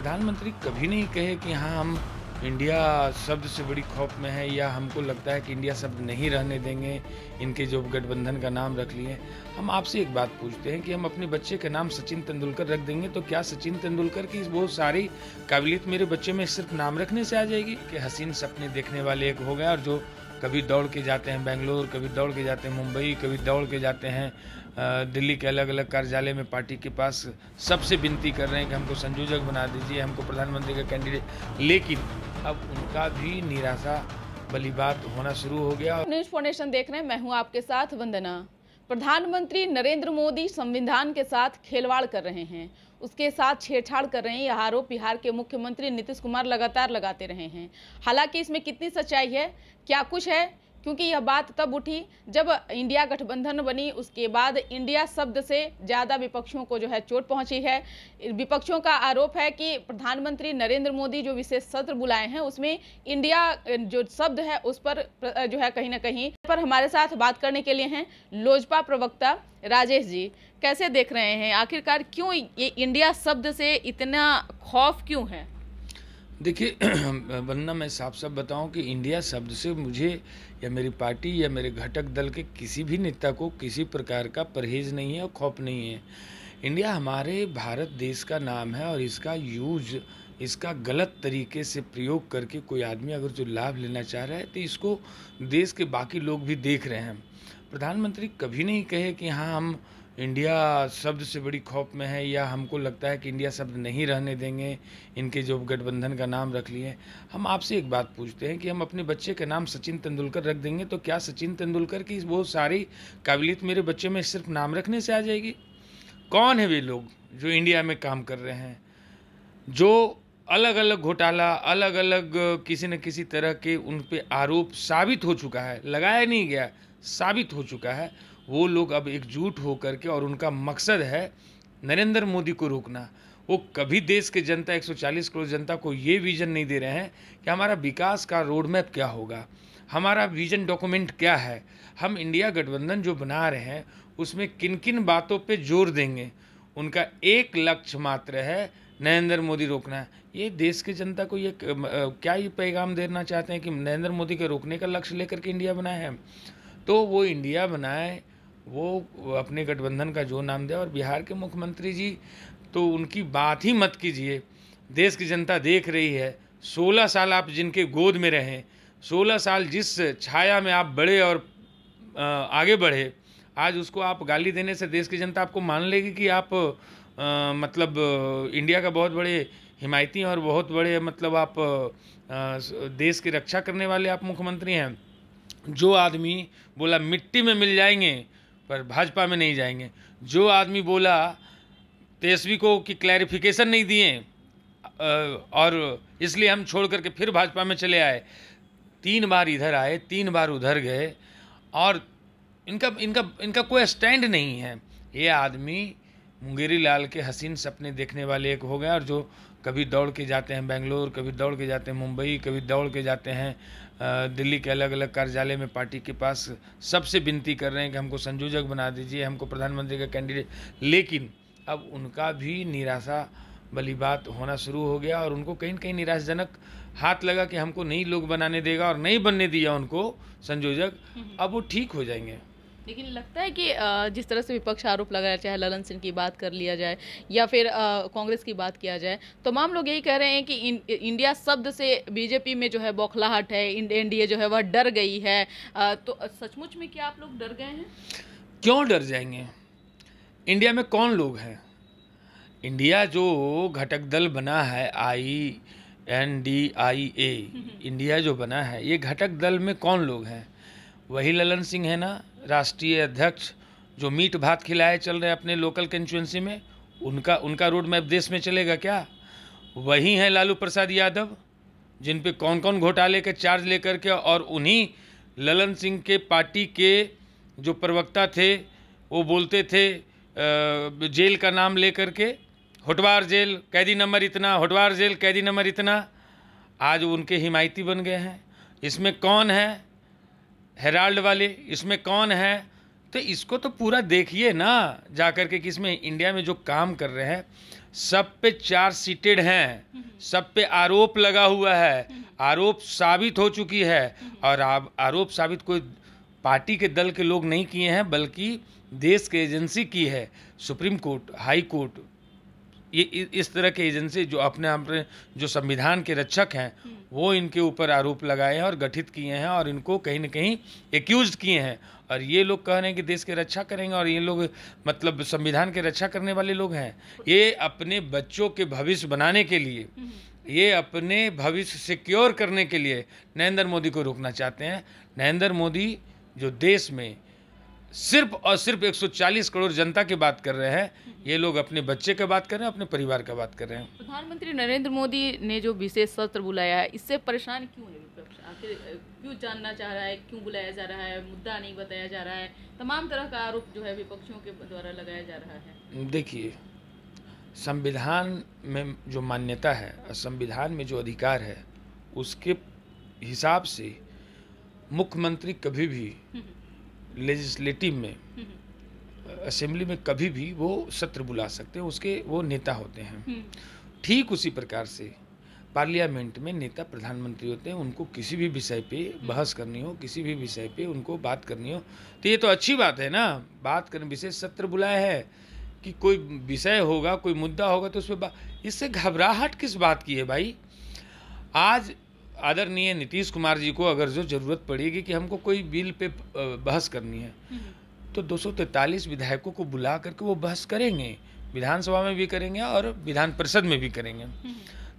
प्रधानमंत्री कभी नहीं कहे कि हाँ हम इंडिया शब्द से बड़ी खौफ में है या हमको लगता है कि इंडिया शब्द नहीं रहने देंगे इनके जो गठबंधन का नाम रख लिए हम आपसे एक बात पूछते हैं कि हम अपने बच्चे का नाम सचिन तेंदुलकर रख देंगे तो क्या सचिन तेंदुलकर की वो सारी काबिलियत मेरे बच्चे में सिर्फ नाम रखने से आ जाएगी कि हसीन सपने देखने वाले एक हो गए और जो कभी दौड़ के जाते हैं बेंगलोर कभी दौड़ के जाते हैं मुंबई कभी दौड़ के जाते हैं दिल्ली के अलग अलग कार्यालय में पार्टी के पास सबसे विनती कर रहे हैं कि हमको संयोजक बना दीजिए हमको प्रधानमंत्री का कैंडिडेट लेकिन अब उनका भी निराशा बली बात होना शुरू हो गया न्यूज फाउंडेशन देख रहे हैं मैं हूँ आपके साथ वंदना प्रधानमंत्री नरेंद्र मोदी संविधान के साथ खेलवाड़ कर रहे हैं उसके साथ छेड़छाड़ कर रहे हैं यह आरोप बिहार के मुख्यमंत्री नीतीश कुमार लगातार लगाते रहे हैं हालांकि इसमें कितनी सच्चाई है क्या कुछ है क्योंकि यह बात तब उठी जब इंडिया गठबंधन बनी उसके बाद इंडिया शब्द से ज़्यादा विपक्षियों को जो है चोट पहुंची है विपक्षियों का आरोप है कि प्रधानमंत्री नरेंद्र मोदी जो विशेष सत्र बुलाए हैं उसमें इंडिया जो शब्द है उस पर जो है कहीं ना कहीं पर हमारे साथ बात करने के लिए हैं लोजपा प्रवक्ता राजेश जी कैसे देख रहे हैं आखिरकार क्यों ये इंडिया शब्द से इतना खौफ क्यों है देखिए वरना मैं साफ साफ बताऊं कि इंडिया शब्द से मुझे या मेरी पार्टी या मेरे घटक दल के किसी भी नेता को किसी प्रकार का परहेज नहीं है और खौफ नहीं है इंडिया हमारे भारत देश का नाम है और इसका यूज इसका गलत तरीके से प्रयोग करके कोई आदमी अगर जो लाभ लेना चाह रहा है तो इसको देश के बाकी लोग भी देख रहे हैं प्रधानमंत्री कभी नहीं कहे कि हाँ हम इंडिया शब्द से बड़ी खौफ में है या हमको लगता है कि इंडिया शब्द नहीं रहने देंगे इनके जो गठबंधन का नाम रख लिए हम आपसे एक बात पूछते हैं कि हम अपने बच्चे का नाम सचिन तेंदुलकर रख देंगे तो क्या सचिन तेंदुलकर की वो सारी काबिलियत मेरे बच्चे में सिर्फ नाम रखने से आ जाएगी कौन है वे लोग जो इंडिया में काम कर रहे हैं जो अलग अलग घोटाला अलग अलग किसी न किसी तरह के उन पर आरोप साबित हो चुका है लगाया नहीं गया साबित हो चुका है वो लोग अब एकजुट होकर के और उनका मकसद है नरेंद्र मोदी को रोकना वो कभी देश के जनता 140 करोड़ जनता को ये विज़न नहीं दे रहे हैं कि हमारा विकास का रोड मैप क्या होगा हमारा विज़न डॉक्यूमेंट क्या है हम इंडिया गठबंधन जो बना रहे हैं उसमें किन किन बातों पे जोर देंगे उनका एक लक्ष्य मात्र है नरेंद्र मोदी रोकना ये देश की जनता को ये क्या ये पैगाम देना चाहते हैं कि नरेंद्र मोदी के रोकने का लक्ष्य लेकर के इंडिया बनाए हैं तो वो इंडिया बनाए वो अपने गठबंधन का जो नाम दिया और बिहार के मुख्यमंत्री जी तो उनकी बात ही मत कीजिए देश की जनता देख रही है सोलह साल आप जिनके गोद में रहें सोलह साल जिस छाया में आप बड़े और आगे बढ़े आज उसको आप गाली देने से देश की जनता आपको मान लेगी कि आप आ, मतलब इंडिया का बहुत बड़े हिमायती हैं और बहुत बड़े मतलब आप आ, देश की रक्षा करने वाले आप मुख्यमंत्री हैं जो आदमी बोला मिट्टी में मिल जाएंगे पर भाजपा में नहीं जाएंगे जो आदमी बोला तेजस्वी को कि क्लैरिफिकेशन नहीं दिए और इसलिए हम छोड़ करके फिर भाजपा में चले आए तीन बार इधर आए तीन बार उधर गए और इनका इनका इनका कोई स्टैंड नहीं है ये आदमी मुंगेरी लाल के हसीन सपने देखने वाले एक हो गए और जो कभी दौड़ के जाते हैं बेंगलोर कभी दौड़ के जाते हैं मुंबई कभी दौड़ के जाते हैं दिल्ली के अलग अलग कार्यालय में पार्टी के पास सबसे विनती कर रहे हैं कि हमको संयोजक बना दीजिए हमको प्रधानमंत्री का कैंडिडेट लेकिन अब उनका भी निराशा भली बात होना शुरू हो गया और उनको कहीं ना कहीं निराशजनक हाथ लगा कि हमको नहीं लोग बनाने देगा और नहीं बनने दिया उनको संयोजक हम्म। अब वो ठीक हो जाएंगे लेकिन लगता है कि जिस तरह से विपक्ष आरोप लगाया चाहे ललन सिंह की बात कर लिया जाए या फिर कांग्रेस की बात किया जाए तमाम लोग यही कह रहे हैं कि इंडिया शब्द से बीजेपी में जो है बौखलाहट है एनडीए जो है वह डर गई है तो सचमुच में क्या आप लोग डर गए हैं क्यों डर जाएंगे इंडिया में कौन लोग हैं इंडिया जो घटक दल बना है I N D I A India जो बना है ये घटक दल में कौन लोग हैं वही ललन सिंह है ना राष्ट्रीय अध्यक्ष जो मीट भात खिलाए चल रहे अपने लोकल कंस्टिट्युएंसी में उनका उनका रोड मैप देश में चलेगा क्या वही हैं लालू प्रसाद यादव जिन पे कौन कौन घोटाले के चार्ज लेकर के और उन्हीं ललन सिंह के पार्टी के जो प्रवक्ता थे वो बोलते थे जेल का नाम लेकर के होटवार जेल कैदी नंबर इतना होटवार जेल कैदी नंबर इतना आज उनके हिमायती बन गए हैं इसमें कौन है हेराल्ड वाले इसमें कौन है तो इसको तो पूरा देखिए ना जा कर के कि इसमें इंडिया में जो काम कर रहे हैं सब पे चार सीटेड हैं सब पे आरोप लगा हुआ है आरोप साबित हो चुकी है और आरोप साबित कोई पार्टी के दल के लोग नहीं किए हैं बल्कि देश के एजेंसी की है सुप्रीम कोर्ट हाई कोर्ट ये इस तरह के एजेंसी जो अपने अपने जो संविधान के रक्षक हैं वो इनके ऊपर आरोप लगाए हैं और गठित किए हैं और इनको कहीं ना कहीं एक्यूज किए हैं और ये लोग कह रहे हैं कि देश की रक्षा करेंगे और ये लोग मतलब संविधान के रक्षा करने वाले लोग हैं ये अपने बच्चों के भविष्य बनाने के लिए ये अपने भविष्य सिक्योर करने के लिए नरेंद्र मोदी को रोकना चाहते हैं नरेंद्र मोदी जो देश में सिर्फ और सिर्फ 140 करोड़ जनता की बात कर रहे हैं ये लोग अपने बच्चे का बात कर रहे हैं अपने परिवार का बात कर रहे हैं प्रधानमंत्री नरेंद्र मोदी ने जो विशेष सत्र बुलाया है इससे परेशान क्यों है विपक्ष आखिर क्यों जानना चाह रहा है क्यों बुलाया जा रहा है मुद्दा नहीं बताया जा रहा है तमाम तरह का आरोप जो है विपक्षियों के द्वारा लगाया जा रहा है देखिए संविधान में जो मान्यता है और संविधान में जो अधिकार है उसके हिसाब से मुख्यमंत्री कभी भी हम्म। लेजिस्लेटिव में हम्म। असेंबली में कभी भी वो सत्र बुला सकते हैं उसके वो नेता होते हैं हम्म। ठीक उसी प्रकार से पार्लियामेंट में नेता प्रधानमंत्री होते हैं उनको किसी भी विषय पे हम्म। बहस करनी हो किसी भी विषय पे उनको बात करनी हो तो ये तो अच्छी बात है ना बात करने विशेष सत्र बुलाया है कि कोई विषय होगा कोई मुद्दा होगा तो उस पर इससे घबराहट किस बात की है भाई आज आदरणीय नीतीश कुमार जी को अगर जो ज़रूरत पड़ेगी कि हमको कोई बिल पे बहस करनी है हम्म। तो दो विधायकों को बुला करके वो बहस करेंगे विधानसभा में भी करेंगे और विधान परिषद में भी करेंगे हम्म।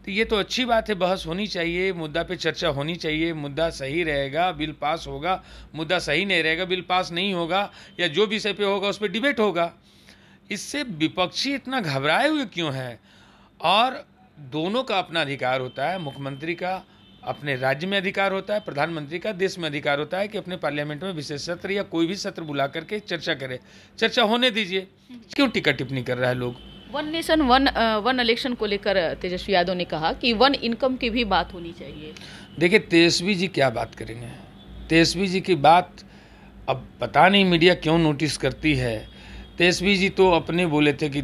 तो ये तो अच्छी बात है बहस होनी चाहिए मुद्दा पे चर्चा होनी चाहिए मुद्दा सही रहेगा बिल पास होगा मुद्दा सही नहीं रहेगा बिल पास नहीं होगा या जो विषय पे होगा उस पर डिबेट होगा इससे विपक्षी इतना घबराए हुए क्यों हैं और दोनों का अपना अधिकार होता है मुख्यमंत्री का अपने राज्य में अधिकार होता है प्रधानमंत्री का देश में अधिकार होता है कि अपने पार्लियामेंट में विशेष सत्र या कोई भी सत्र बुला करके चर्चा करे चर्चा होने दीजिए क्यों टिकट टिप्पणी कर रहा है लोग one nation one one election को लेकर uh, तेजस्वी यादव ने कहा कि वन इनकम की भी बात होनी चाहिए देखिए तेजस्वी जी क्या बात करेंगे तेजस्वी जी की बात अब पता नहीं मीडिया क्यों नोटिस करती है तेजस्वी जी तो अपने बोले थे कि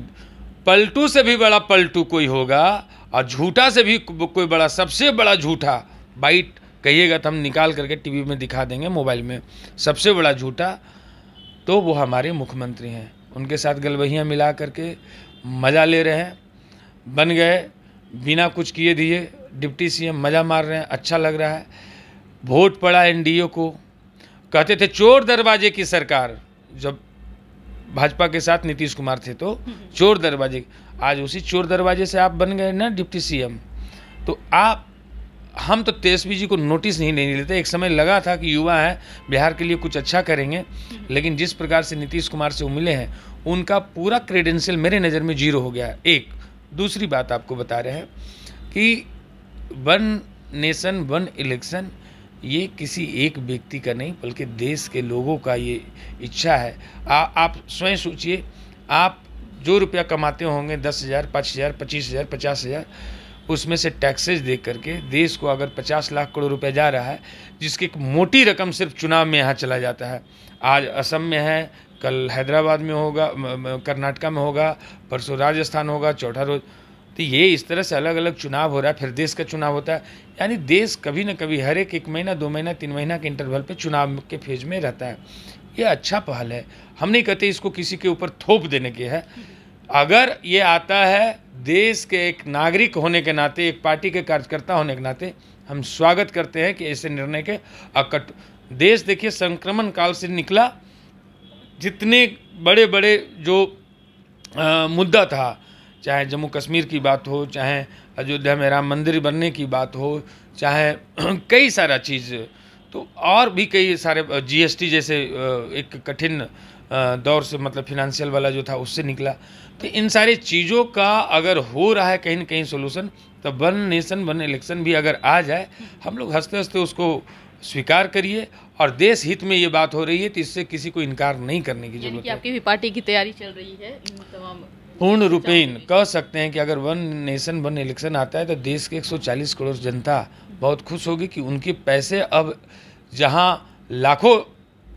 पलटू से भी बड़ा पलटू कोई होगा और झूठा से भी कोई बड़ा सबसे बड़ा झूठा बाइट कहिएगा तो हम निकाल करके टीवी में दिखा देंगे मोबाइल में सबसे बड़ा झूठा तो वो हमारे मुख्यमंत्री हैं उनके साथ गलबहियाँ मिला करके मज़ा ले रहे हैं बन गए बिना कुछ किए दिए डिप्टी सीएम मज़ा मार रहे हैं अच्छा लग रहा है वोट पड़ा एनडीए को कहते थे चोर दरवाजे की सरकार जब भाजपा के साथ नीतीश कुमार थे तो हम्म। चोर दरवाजे आज उसी चोर दरवाजे से आप बन गए ना डिप्टी सीएम तो आप हम तो तेजस्वी जी को नोटिस नहीं नहीं लेते एक समय लगा था कि युवा हैं बिहार के लिए कुछ अच्छा करेंगे लेकिन जिस प्रकार से नीतीश कुमार से वो मिले हैं उनका पूरा क्रेडेंशियल मेरे नज़र में जीरो हो गया एक दूसरी बात आपको बता रहे हैं कि वन नेशन वन इलेक्शन ये किसी एक व्यक्ति का नहीं बल्कि देश के लोगों का ये इच्छा है आ, आप स्वयं सोचिए आप जो रुपया कमाते होंगे दस हज़ार पाँच हज़ार पच्चीस हज़ार पचास हज़ार उसमें से टैक्सेस दे करके देश को अगर पचास लाख करोड़ रुपया जा रहा है जिसकी एक मोटी रकम सिर्फ चुनाव में यहाँ चला जाता है आज असम में है कल हैदराबाद में होगा कर्नाटका में होगा परसों राजस्थान होगा चौथा रोज तो ये इस तरह से अलग अलग चुनाव हो रहा है फिर देश का चुनाव होता है यानी देश कभी ना कभी हर एक एक महीना दो महीना तीन महीना के इंटरवल पे चुनाव के फेज में रहता है ये अच्छा पहल है हम नहीं कहते इसको किसी के ऊपर थोप देने की है अगर ये आता है देश के एक नागरिक होने के नाते एक पार्टी के कार्यकर्ता होने के नाते हम स्वागत करते हैं कि ऐसे निर्णय के अकट देश देखिए संक्रमण काल से निकला जितने बड़े बड़े जो आ, मुद्दा था चाहे जम्मू कश्मीर की बात हो चाहे अयोध्या में राम मंदिर बनने की बात हो चाहे कई सारा चीज़ तो और भी कई सारे जीएसटी जैसे एक कठिन दौर से मतलब फिनेंशियल वाला जो था उससे निकला तो इन सारी चीज़ों का अगर हो रहा है कहीं ना कहीं सोल्यूशन तो वन नेशन वन इलेक्शन भी अगर आ जाए हम लोग हंसते हंसते उसको स्वीकार करिए और देश हित में ये बात हो रही है तो इससे किसी को इनकार नहीं करने की जरूरत है आपकी भी पार्टी की तैयारी चल रही है इन तमाम पूर्ण रूपेण कह सकते हैं कि अगर वन नेशन वन इलेक्शन आता है तो देश के 140 करोड़ जनता बहुत खुश होगी कि उनके पैसे अब जहां लाखों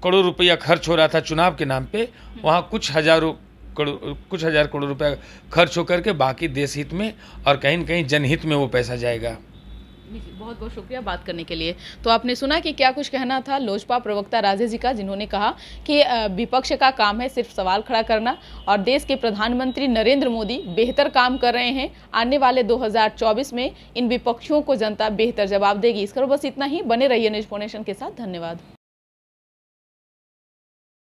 करोड़ रुपया खर्च हो रहा था चुनाव के नाम पे वहां कुछ हजारों करोड़ कुछ हजार करोड़ रुपया खर्च होकर के बाकी देश हित में और कहीं न कहीं जनहित में वो पैसा जाएगा बहुत बहुत शुक्रिया बात करने के लिए तो आपने सुना कि क्या कुछ कहना था लोजपा प्रवक्ता राजे जी का जिन्होंने कहा कि विपक्ष का काम है सिर्फ सवाल खड़ा करना और देश के प्रधानमंत्री नरेंद्र मोदी बेहतर काम कर रहे हैं आने वाले 2024 में इन विपक्षियों को जनता बेहतर जवाब देगी इस करो बस इतना ही बने रहिए न्यूज फोनेशन के साथ धन्यवाद